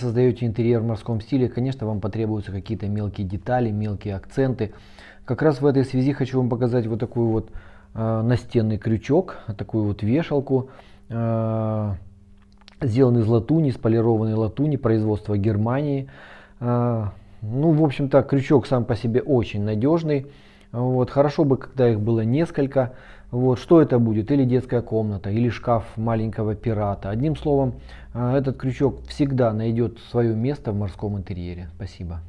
создаете интерьер в морском стиле, конечно, вам потребуются какие-то мелкие детали, мелкие акценты. Как раз в этой связи хочу вам показать вот такой вот э, настенный крючок, такую вот вешалку, э, сделанный из латуни, из полированной латуни, производства Германии. Э, ну, в общем-то, крючок сам по себе очень надежный. Вот, хорошо бы, когда их было несколько. Вот, что это будет? Или детская комната, или шкаф маленького пирата. Одним словом, э, этот крючок всегда найдет свое место в морском интерьере. Спасибо.